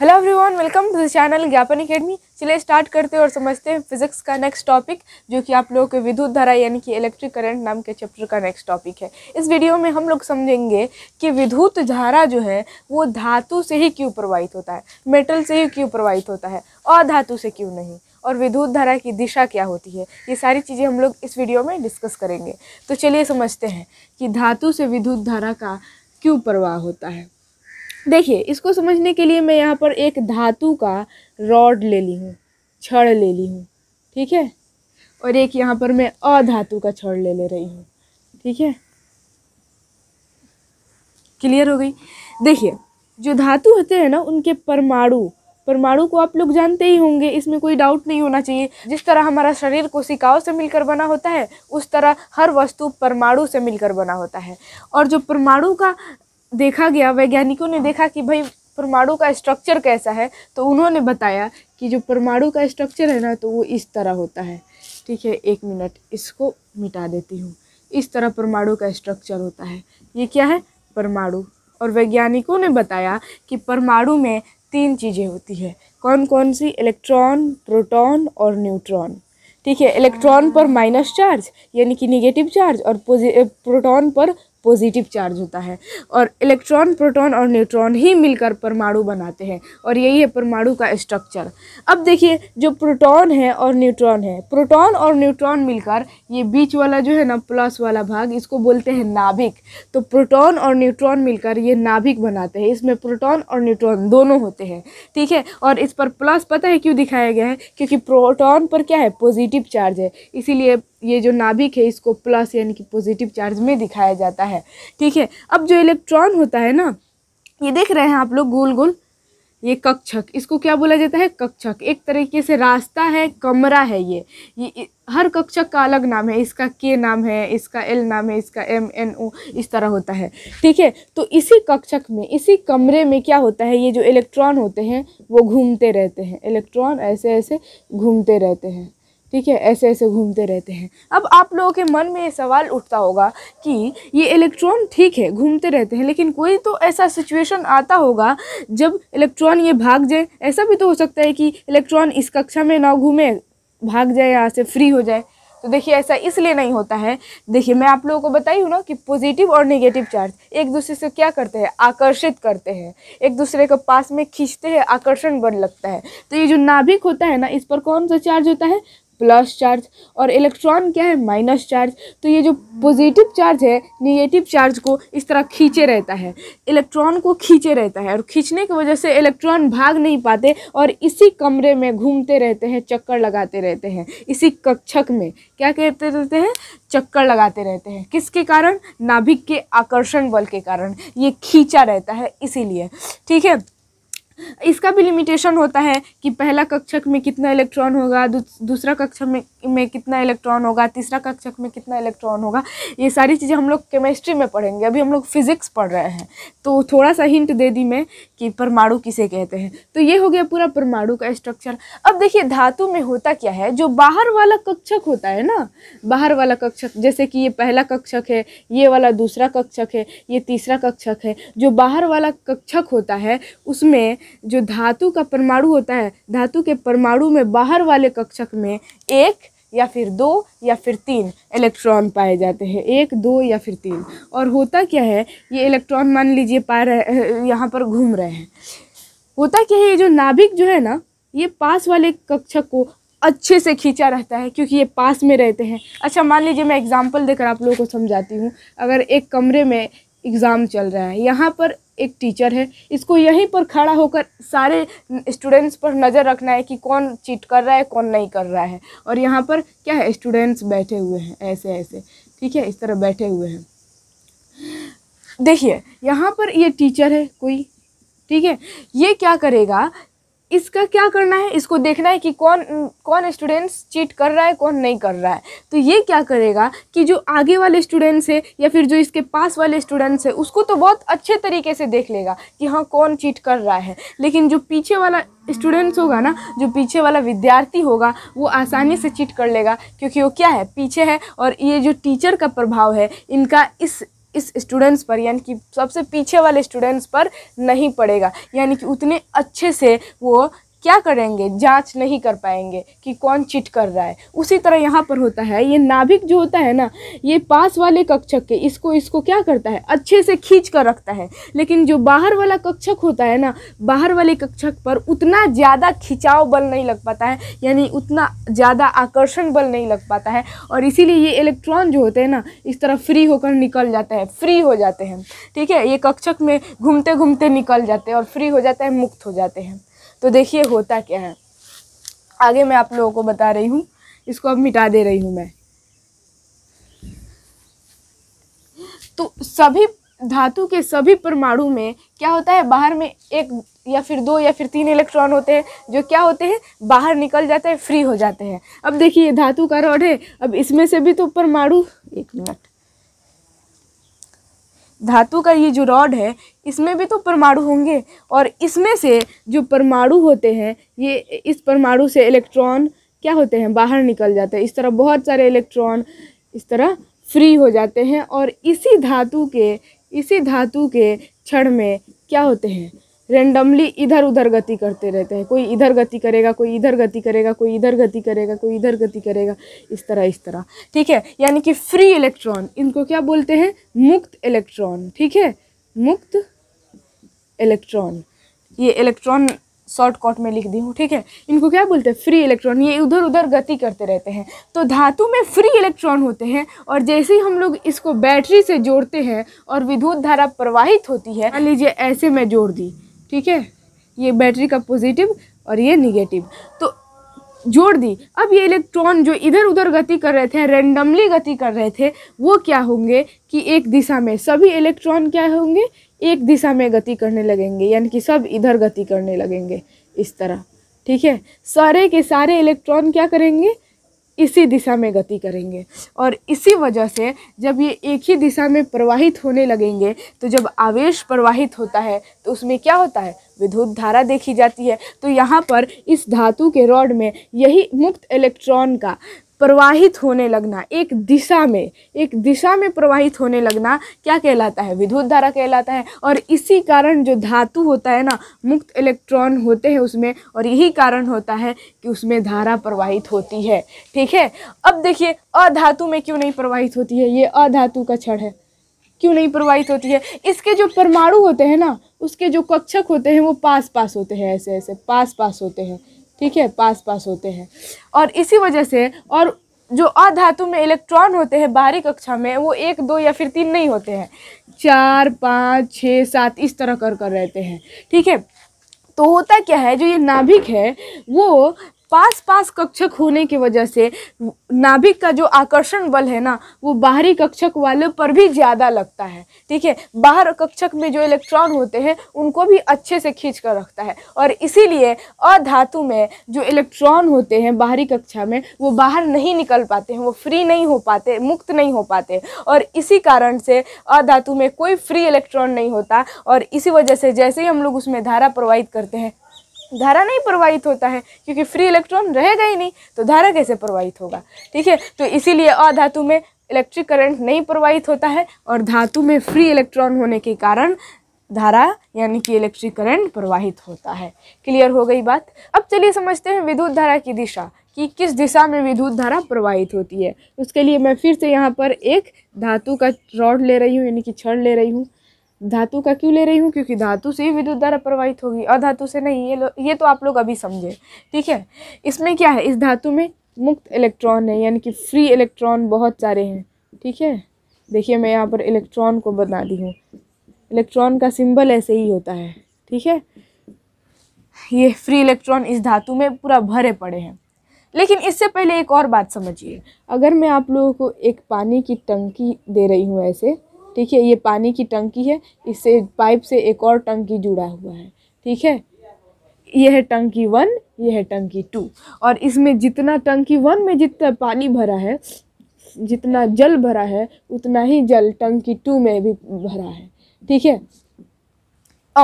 Hello everyone welcome to the channel Gyapan academy चलिए start करते हैं और समझते हैं फिजिक्स का नेक्स्ट टॉपिक जो कि आप लोगों के विद्युत धारा यानी कि इलेक्ट्रिक करंट नाम के चैप्टर का नेक्स्ट टॉपिक है इस वीडियो में हम लोग समझेंगे कि विद्युत धारा जो है वो धातु से ही क्यों प्रवाहित होता है मेटल से ही क्यों प्रवाहित होता है और धातु से क्यों नहीं और विद्युत धारा की दिशा क्या होती है ये सारी चीज़ें हम लोग इस वीडियो में डिस्कस करेंगे तो चलिए समझते हैं कि धातु से विद्युत धारा का क्यों प्रवाह होता है देखिए इसको समझने के लिए मैं यहाँ पर एक धातु का रॉड ले ली हूँ छड़ ले ली हूँ ठीक है और एक यहाँ पर मैं अधातु का छड़ ले ले रही हूँ ठीक है क्लियर हो गई देखिए जो धातु होते हैं ना उनके परमाणु परमाणु को आप लोग जानते ही होंगे इसमें कोई डाउट नहीं होना चाहिए जिस तरह हमारा शरीर कोशिकाओं से मिलकर बना होता है उस तरह हर वस्तु परमाणु से मिलकर बना होता है और जो परमाणु का देखा गया वैज्ञानिकों ने देखा कि भाई परमाणु का स्ट्रक्चर कैसा है तो उन्होंने बताया कि जो परमाणु का स्ट्रक्चर है ना तो वो इस तरह होता है ठीक है एक मिनट इसको मिटा देती हूँ इस तरह परमाणु का स्ट्रक्चर होता है ये क्या है परमाणु और वैज्ञानिकों ने बताया कि परमाणु में तीन चीज़ें होती है कौन कौन सी इलेक्ट्रॉन प्रोटॉन और न्यूट्रॉन ठीक है इलेक्ट्रॉन पर हाँ। माइनस चार्ज यानी कि निगेटिव चार्ज और प्रोटॉन पर पॉजिटिव चार्ज होता है और इलेक्ट्रॉन प्रोटॉन और न्यूट्रॉन ही मिलकर परमाणु बनाते हैं और यही है परमाणु का स्ट्रक्चर अब देखिए जो प्रोटॉन है और न्यूट्रॉन है प्रोटॉन और न्यूट्रॉन मिलकर ये बीच वाला जो है ना प्लस वाला भाग इसको बोलते हैं नाभिक तो प्रोटॉन और न्यूट्रॉन मिलकर ये नाभिक बनाते हैं इसमें प्रोटॉन और न्यूट्रॉन दोनों होते हैं ठीक है और इस पर प्लस पता है क्यों दिखाया गया है क्योंकि प्रोटॉन पर क्या है पॉजिटिव चार्ज है इसीलिए ये जो नाभिक है इसको प्लस यानी कि पॉजिटिव चार्ज में दिखाया जाता है ठीक है अब जो इलेक्ट्रॉन होता है ना ये देख रहे हैं आप लोग गोल गोल ये कक्षक इसको क्या बोला जाता है कक्षक एक तरीके से रास्ता है कमरा है ये ये हर कक्षक का अलग नाम है इसका के नाम है इसका एल नाम है इसका एम एन ओ इस तरह होता है ठीक है तो इसी कक्षक में इसी कमरे में क्या होता है ये जो इलेक्ट्रॉन होते हैं वो घूमते रहते हैं इलेक्ट्रॉन ऐसे ऐसे घूमते रहते हैं ठीक है ऐसे ऐसे घूमते रहते हैं अब आप लोगों के मन में ये सवाल उठता होगा कि ये इलेक्ट्रॉन ठीक है घूमते रहते हैं लेकिन कोई तो ऐसा सिचुएशन आता होगा जब इलेक्ट्रॉन ये भाग जाए ऐसा भी तो हो सकता है कि इलेक्ट्रॉन इस कक्षा में ना घूमे भाग जाए यहाँ से फ्री हो जाए तो देखिए ऐसा इसलिए नहीं होता है देखिए मैं आप लोगों को बताई हूँ ना कि पॉजिटिव और नेगेटिव चार्ज एक दूसरे से क्या करते हैं आकर्षित करते हैं एक दूसरे के पास में खींचते हैं आकर्षण बन लगता है तो ये जो नाभिक होता है ना इस पर कौन सा चार्ज होता है प्लस चार्ज और इलेक्ट्रॉन क्या है माइनस चार्ज तो ये जो पॉजिटिव चार्ज है निगेटिव चार्ज को इस तरह खींचे रहता है इलेक्ट्रॉन को खींचे रहता है और खींचने की वजह से इलेक्ट्रॉन भाग नहीं पाते और इसी कमरे में घूमते रहते हैं चक्कर लगाते रहते हैं इसी कक्षक में क्या कहते रहते हैं चक्कर लगाते रहते हैं किसके कारण नाभिक के आकर्षण बल के कारण ये खींचा रहता है इसीलिए ठीक है इसका भी लिमिटेशन होता है कि पहला कक्षक में कितना इलेक्ट्रॉन होगा दूसरा कक्षक में में कितना इलेक्ट्रॉन होगा तीसरा कक्षक में कितना इलेक्ट्रॉन होगा ये सारी चीज़ें हम लोग केमिस्ट्री में पढ़ेंगे अभी हम लोग फिज़िक्स पढ़ रहे हैं तो थोड़ा सा हिंट दे दी मैं कि परमाणु किसे कहते हैं तो ये हो गया पूरा परमाणु का स्ट्रक्चर अब देखिए धातु में होता क्या है जो बाहर वाला कक्षक होता है ना बाहर वाला कक्षक जैसे कि ये पहला कक्षक है ये वाला दूसरा कक्षक है ये तीसरा कक्षक है जो बाहर वाला कक्षक होता है उसमें जो धातु का परमाणु होता है धातु के परमाणु में बाहर वाले कक्षक में एक या फिर दो या फिर तीन इलेक्ट्रॉन पाए जाते हैं एक दो या फिर तीन और होता क्या है ये इलेक्ट्रॉन मान लीजिए पा रहे यहाँ पर घूम रहे हैं होता क्या है ये जो नाभिक जो है ना ये पास वाले कक्षक को अच्छे से खींचा रहता है क्योंकि ये पास में रहते हैं अच्छा मान लीजिए मैं एग्जांपल देकर आप लोगों को समझाती हूँ अगर एक कमरे में एग्ज़ाम चल रहा है यहाँ पर एक टीचर है इसको यहीं पर खड़ा होकर सारे स्टूडेंट्स पर नज़र रखना है कि कौन चीट कर रहा है कौन नहीं कर रहा है और यहाँ पर क्या है स्टूडेंट्स बैठे हुए हैं ऐसे ऐसे ठीक है इस तरह बैठे हुए हैं देखिए यहाँ पर ये टीचर है कोई ठीक है ये क्या करेगा इसका क्या करना है इसको देखना है कि कौन कौन स्टूडेंट्स चीट कर रहा है कौन नहीं कर रहा है तो ये क्या करेगा कि जो आगे वाले स्टूडेंट्स है या फिर जो इसके पास वाले स्टूडेंट्स है उसको तो बहुत अच्छे तरीके से देख लेगा कि हाँ कौन चीट कर रहा है लेकिन जो पीछे वाला स्टूडेंट्स होगा ना जो पीछे वाला विद्यार्थी होगा वो आसानी से चीट कर लेगा क्योंकि वो क्या है पीछे है और ये जो टीचर का प्रभाव है इनका इस इस स्टूडेंट्स पर यानी कि सबसे पीछे वाले स्टूडेंट्स पर नहीं पड़ेगा यानी कि उतने अच्छे से वो क्या करेंगे जांच नहीं कर पाएंगे कि कौन चिट कर रहा है उसी तरह यहाँ पर होता है ये नाभिक जो होता है ना ये पास वाले कक्षक के इसको इसको क्या करता है अच्छे से खींच कर रखता है लेकिन जो बाहर वाला कक्षक होता है ना बाहर वाले कक्षक पर उतना ज़्यादा खिंचाव बल नहीं लग पाता है यानी उतना ज़्यादा आकर्षण बल नहीं लग पाता है और इसीलिए ये इलेक्ट्रॉन जो होते हैं ना इस तरह फ्री होकर निकल जाते हैं फ्री हो जाते हैं ठीक है ये कक्षक में घूमते घूमते निकल जाते हैं और फ्री हो जाते हैं मुक्त हो जाते हैं तो देखिए होता क्या है आगे मैं आप लोगों को बता रही हूँ इसको अब मिटा दे रही हूँ मैं तो सभी धातु के सभी परमाणु में क्या होता है बाहर में एक या फिर दो या फिर तीन इलेक्ट्रॉन होते हैं जो क्या होते हैं बाहर निकल जाते हैं फ्री हो जाते हैं अब देखिए धातु का रॉड है अब इसमें से भी तो परमाणु एक मिनट धातु का ये जो रॉड है इसमें भी तो परमाणु होंगे और इसमें से जो परमाणु होते हैं ये इस परमाणु से इलेक्ट्रॉन क्या होते हैं बाहर निकल जाते हैं इस तरह बहुत सारे इलेक्ट्रॉन इस तरह फ्री हो जाते हैं और इसी धातु के इसी धातु के क्षण में क्या होते हैं रेंडमली इधर उधर गति करते रहते हैं कोई इधर गति करेगा कोई इधर गति करेगा कोई इधर गति करेगा कोई इधर गति करेगा इस तरह इस तरह ठीक है यानी कि फ्री इलेक्ट्रॉन इनको क्या बोलते हैं मुक्त इलेक्ट्रॉन ठीक है मुक्त इलेक्ट्रॉन ये इलेक्ट्रॉन शॉर्ट कॉट में लिख दी हूँ ठीक है इनको क्या बोलते हैं फ्री इलेक्ट्रॉन ये इधर उधर गति करते रहते हैं तो धातु में फ्री इलेक्ट्रॉन होते हैं और जैसे ही हम लोग इसको बैटरी से जोड़ते हैं और विद्युत धारा प्रवाहित होती है मान लीजिए ऐसे में जोड़ दी ठीक है ये बैटरी का पॉजिटिव और ये निगेटिव तो जोड़ दी अब ये इलेक्ट्रॉन जो इधर उधर गति कर रहे थे रेंडमली गति कर रहे थे वो क्या होंगे कि एक दिशा में सभी इलेक्ट्रॉन क्या होंगे एक दिशा में गति करने लगेंगे यानी कि सब इधर गति करने लगेंगे इस तरह ठीक है सारे के सारे इलेक्ट्रॉन क्या करेंगे इसी दिशा में गति करेंगे और इसी वजह से जब ये एक ही दिशा में प्रवाहित होने लगेंगे तो जब आवेश प्रवाहित होता है तो उसमें क्या होता है विद्युत धारा देखी जाती है तो यहाँ पर इस धातु के रॉड में यही मुक्त इलेक्ट्रॉन का प्रवाहित होने लगना एक दिशा में एक दिशा में प्रवाहित होने लगना क्या कहलाता है विद्युत धारा कहलाता है और इसी कारण जो धातु होता है ना मुक्त इलेक्ट्रॉन होते हैं उसमें और यही कारण होता है कि उसमें धारा प्रवाहित होती है ठीक है अब देखिए अधातु में क्यों नहीं प्रवाहित होती है ये अधातु का क्षण है क्यों नहीं प्रवाहित होती है इसके जो परमाणु होते हैं ना उसके जो कक्षक होते हैं वो पास पास होते हैं ऐसे ऐसे पास पास होते हैं ठीक है पास पास होते हैं और इसी वजह से और जो अधातु में इलेक्ट्रॉन होते हैं बाहरी कक्षा में वो एक दो या फिर तीन नहीं होते हैं चार पाँच छः सात इस तरह कर कर रहते हैं ठीक है तो होता क्या है जो ये नाभिक है वो पास पास कक्षक होने की वजह से नाभिक का जो आकर्षण बल है ना वो बाहरी कक्षक वाले पर भी ज़्यादा लगता है ठीक है बाहर कक्षक में जो इलेक्ट्रॉन होते हैं उनको भी अच्छे से खींच कर रखता है और इसीलिए अधातु में जो इलेक्ट्रॉन होते हैं बाहरी कक्षा में वो बाहर नहीं निकल पाते हैं वो फ्री नहीं हो पाते मुक्त नहीं हो पाते और इसी कारण से अधातु में कोई फ्री इलेक्ट्रॉन नहीं होता और इसी वजह से जैसे ही हम लोग उसमें धारा प्रवाहित करते हैं धारा नहीं प्रवाहित होता है क्योंकि फ्री इलेक्ट्रॉन रहेगा ही नहीं तो धारा कैसे प्रवाहित होगा ठीक है तो इसीलिए अधातु में इलेक्ट्रिक करंट नहीं प्रवाहित होता है और धातु में फ्री इलेक्ट्रॉन होने के कारण धारा यानी कि इलेक्ट्रिक करंट प्रवाहित होता है क्लियर हो गई बात अब चलिए समझते हैं विद्युत धारा की दिशा कि किस दिशा में विद्युत धारा प्रवाहित होती है उसके लिए मैं फिर से यहाँ पर एक धातु का रॉड ले रही हूँ यानी कि छड़ ले रही हूँ धातु का क्यों ले रही हूँ क्योंकि धातु से ही विद्युत धारा प्रवाहित होगी अधातु से नहीं ये ये तो आप लोग अभी समझे ठीक है इसमें क्या है इस धातु में मुक्त इलेक्ट्रॉन है यानी कि फ्री इलेक्ट्रॉन बहुत सारे हैं ठीक है देखिए मैं यहाँ पर इलेक्ट्रॉन को बता दी हूँ इलेक्ट्रॉन का सिंबल ऐसे ही होता है ठीक है ये फ्री इलेक्ट्रॉन इस धातु में पूरा भरे पड़े हैं लेकिन इससे पहले एक और बात समझिए अगर मैं आप लोगों को एक पानी की टंकी दे रही हूँ ऐसे ठीक है ये पानी की टंकी है इससे पाइप से एक और टंकी जुड़ा हुआ है ठीक है यह है टंकी वन यह है टंकी टू और इसमें जितना टंकी वन में जितना पानी भरा है जितना जल भरा है उतना ही जल टंकी टू में भी भरा है ठीक है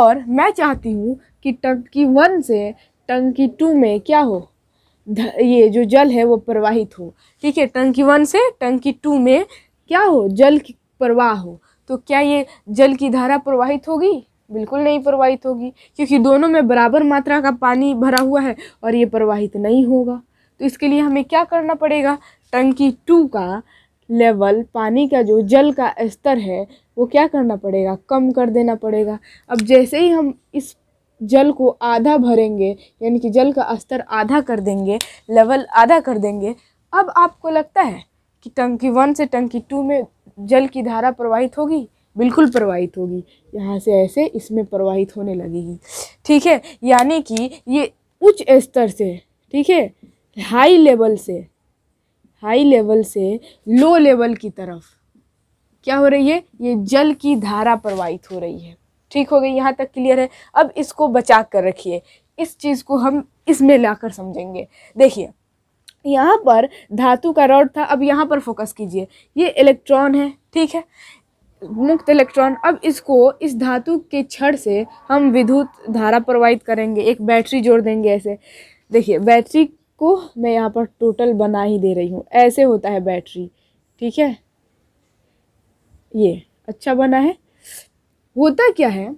और मैं चाहती हूँ कि टंकी वन से टंकी टू में क्या हो ये जो जल है वो प्रवाहित हो ठीक है टंकी वन से टंकी टू में क्या हो जल प्रवाह हो तो क्या ये जल की धारा प्रवाहित होगी बिल्कुल नहीं प्रवाहित होगी क्योंकि दोनों में बराबर मात्रा का पानी भरा हुआ है और ये प्रवाहित नहीं होगा तो इसके लिए हमें क्या करना पड़ेगा टंकी टू का लेवल पानी का जो जल का स्तर है वो क्या करना पड़ेगा कम कर देना पड़ेगा अब जैसे ही हम इस जल को आधा भरेंगे यानी कि जल का स्तर आधा कर देंगे लेवल आधा कर देंगे अब आपको लगता है कि टंकी वन से टंकी टू में जल की धारा प्रवाहित होगी बिल्कुल प्रवाहित होगी यहाँ से ऐसे इसमें प्रवाहित होने लगेगी ठीक है यानी कि ये उच्च स्तर से ठीक है हाई लेवल से हाई लेवल से लो लेवल की तरफ क्या हो रही है ये जल की धारा प्रवाहित हो रही है ठीक हो गई यहाँ तक क्लियर है अब इसको बचा कर रखिए इस चीज़ को हम इसमें लाकर समझेंगे देखिए यहाँ पर धातु का रॉड था अब यहाँ पर फोकस कीजिए ये इलेक्ट्रॉन है ठीक है मुक्त इलेक्ट्रॉन अब इसको इस धातु के छड़ से हम विद्युत धारा प्रोवाइड करेंगे एक बैटरी जोड़ देंगे ऐसे देखिए बैटरी को मैं यहाँ पर टोटल बना ही दे रही हूँ ऐसे होता है बैटरी ठीक है ये अच्छा बना है होता क्या है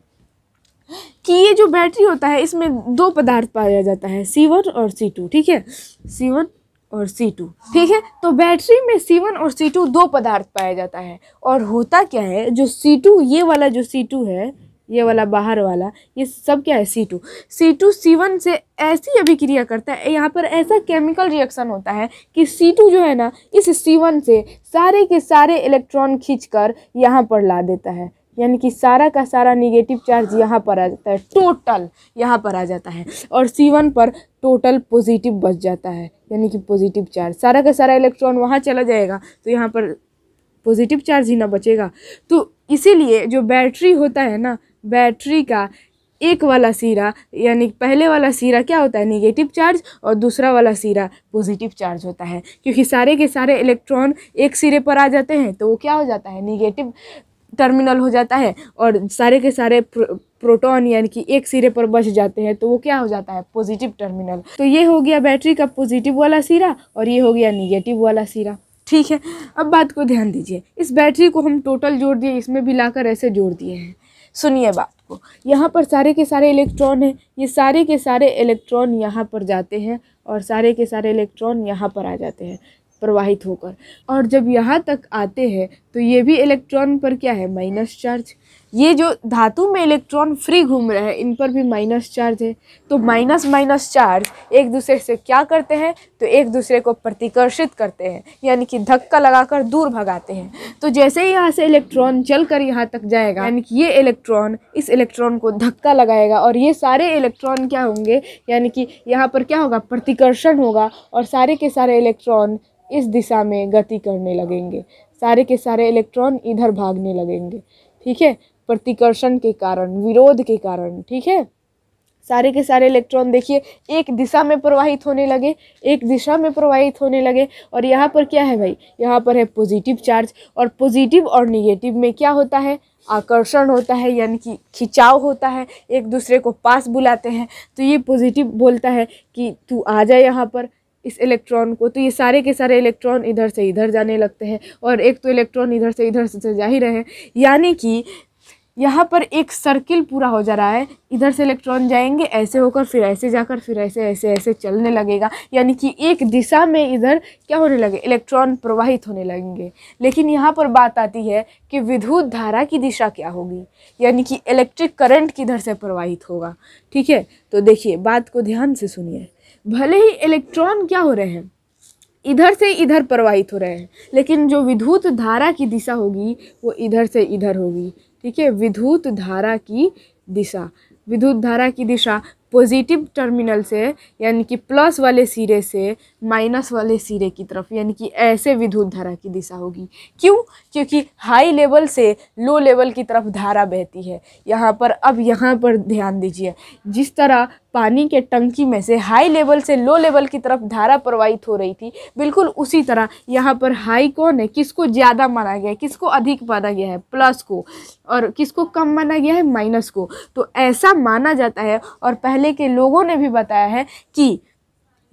कि ये जो बैटरी होता है इसमें दो पदार्थ पाया जाता है सी वन और सी टू ठीक है सी वन और C2 ठीक है तो बैटरी में C1 और C2 दो पदार्थ पाया जाता है और होता क्या है जो C2 ये वाला जो C2 है ये वाला बाहर वाला ये सब क्या है C2 C2 C1 से ऐसी अभिक्रिया करता है यहाँ पर ऐसा केमिकल रिएक्शन होता है कि C2 जो है ना इस C1 से सारे के सारे इलेक्ट्रॉन खींचकर यहाँ पर ला देता है यानी कि सारा का सारा निगेटिव चार्ज यहाँ पर आ जाता है टोटल यहाँ पर आ जाता है और सी वन पर टोटल पॉजिटिव बच जाता है यानी कि पॉजिटिव चार्ज सारा का सारा इलेक्ट्रॉन वहाँ चला जाएगा तो यहाँ पर पॉजिटिव चार्ज ही ना बचेगा तो इसीलिए जो बैटरी होता है ना बैटरी का एक वाला सिरा यानी पहले वाला सिरा क्या होता है निगेटिव चार्ज और दूसरा वाला सिरा पॉजिटिव चार्ज होता है क्योंकि सारे के सारे इलेक्ट्रॉन एक सिरे पर आ जाते हैं तो वो क्या हो जाता है निगेटिव टर्मिनल हो जाता है और सारे के सारे प्र... प्रोटॉन यानी कि एक सिरे पर बच जाते हैं तो वो क्या हो जाता है पॉजिटिव टर्मिनल तो ये हो गया बैटरी का पॉजिटिव वाला सिरा और ये हो गया निगेटिव वाला सिरा ठीक है अब बात को ध्यान दीजिए इस बैटरी को हम टोटल जोड़ दिए इसमें भी लाकर ऐसे जोड़ दिए हैं सुनिए बात को यहाँ पर सारे के सारे इलेक्ट्रॉन हैं ये सारे के सारे इलेक्ट्रॉन यहाँ पर जाते हैं और सारे के सारे इलेक्ट्रॉन यहाँ पर आ जाते हैं प्रवाहित होकर और जब यहाँ तक आते हैं तो ये भी इलेक्ट्रॉन पर क्या है माइनस चार्ज ये जो धातु में इलेक्ट्रॉन फ्री घूम रहे हैं इन पर भी माइनस चार्ज है तो माइनस माइनस चार्ज एक दूसरे से क्या करते हैं तो एक दूसरे को प्रतिकर्षित करते हैं यानी कि धक्का लगाकर दूर भगाते हैं तो जैसे ही यहाँ से इलेक्ट्रॉन चल कर यहाँ तक जाएगा यानी कि ये इलेक्ट्रॉन इस इलेक्ट्रॉन को धक्का लगाएगा और ये सारे इलेक्ट्रॉन क्या होंगे यानी कि यहाँ पर क्या होगा प्रतिकर्षण होगा और सारे के सारे इलेक्ट्रॉन इस दिशा में गति करने लगेंगे सारे के सारे इलेक्ट्रॉन इधर भागने लगेंगे ठीक है प्रतिकर्षण के कारण विरोध के कारण ठीक है सारे के सारे इलेक्ट्रॉन देखिए एक दिशा में प्रवाहित होने लगे एक दिशा में प्रवाहित होने लगे और यहाँ पर क्या है भाई यहाँ पर है पॉजिटिव चार्ज और पॉजिटिव और निगेटिव में क्या होता है आकर्षण होता है यानी कि खिंचाव होता है एक दूसरे को पास बुलाते हैं तो ये पॉजिटिव बोलता है कि तू आ जाए यहाँ पर इस इलेक्ट्रॉन को तो ये सारे के सारे इलेक्ट्रॉन इधर से इधर जाने लगते हैं और एक तो इलेक्ट्रॉन इधर से इधर से जा ही रहे हैं यानी कि यहाँ पर एक सर्किल पूरा हो जा रहा है इधर से इलेक्ट्रॉन जाएंगे ऐसे होकर फिर ऐसे जाकर फिर ऐसे ऐसे ऐसे चलने लगेगा यानी कि एक दिशा में इधर क्या होने लगे इलेक्ट्रॉन प्रवाहित होने लगेंगे लेकिन यहाँ पर बात आती है कि विद्युत धारा की दिशा क्या होगी यानी कि इलेक्ट्रिक करंट किधर से प्रवाहित होगा ठीक है तो देखिए बात को ध्यान से सुनिए भले ही इलेक्ट्रॉन क्या हो रहे हैं इधर से इधर प्रवाहित हो रहे हैं लेकिन जो विद्युत धारा की दिशा होगी वो इधर से इधर होगी ठीक है विद्युत धारा की दिशा विद्युत धारा की दिशा पॉजिटिव टर्मिनल से यानी कि प्लस वाले सिरे से माइनस वाले सिरे की तरफ यानी कि ऐसे विद्युत धारा की दिशा होगी क्यों क्योंकि हाई लेवल से लो लेवल की तरफ धारा बहती है यहाँ पर अब यहाँ पर ध्यान दीजिए जिस तरह पानी के टंकी में से हाई लेवल से लो लेवल की तरफ धारा प्रवाहित हो रही थी बिल्कुल उसी तरह यहाँ पर हाई कौन है किसको ज़्यादा माना गया है किसको अधिक माना गया है प्लस को और किसको कम माना गया है माइनस को तो ऐसा माना जाता है और पहले पहले के लोगों ने भी बताया है कि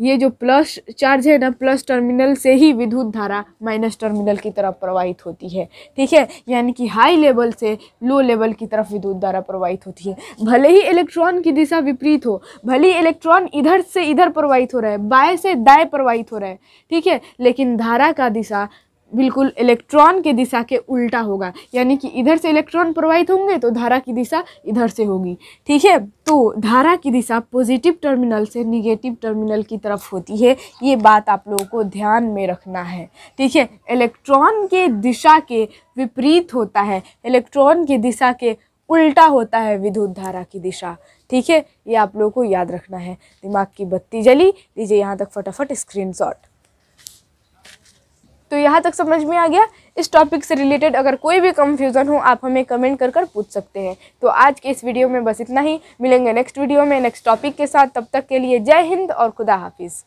ये जो प्लस चार्ज है ना प्लस टर्मिनल से ही विद्युत धारा माइनस टर्मिनल की तरफ प्रवाहित होती है ठीक है यानी कि हाई लेवल से लो लेवल की तरफ विद्युत धारा प्रवाहित होती है भले ही इलेक्ट्रॉन की दिशा विपरीत हो भले ही इलेक्ट्रॉन इधर से इधर प्रवाहित हो रहा है बाएं से दाएं प्रवाहित हो रहा है ठीक है लेकिन धारा का दिशा बिल्कुल इलेक्ट्रॉन के दिशा के उल्टा होगा यानी कि इधर से इलेक्ट्रॉन प्रवाहित होंगे तो धारा की दिशा इधर से होगी ठीक है तो धारा की दिशा पॉजिटिव टर्मिनल से निगेटिव टर्मिनल की तरफ होती है ये बात आप लोगों को ध्यान में रखना है ठीक है इलेक्ट्रॉन के दिशा के विपरीत होता है इलेक्ट्रॉन की दिशा के उल्टा होता है विद्युत धारा की दिशा ठीक है ये आप लोगों को याद रखना है दिमाग की बत्ती जली दीजिए यहाँ तक फटाफट स्क्रीनशॉट तो यहाँ तक समझ में आ गया इस टॉपिक से रिलेटेड अगर कोई भी कन्फ्यूज़न हो आप हमें कमेंट कर कर पूछ सकते हैं तो आज के इस वीडियो में बस इतना ही मिलेंगे नेक्स्ट वीडियो में नेक्स्ट टॉपिक के साथ तब तक के लिए जय हिंद और खुदा हाफिज़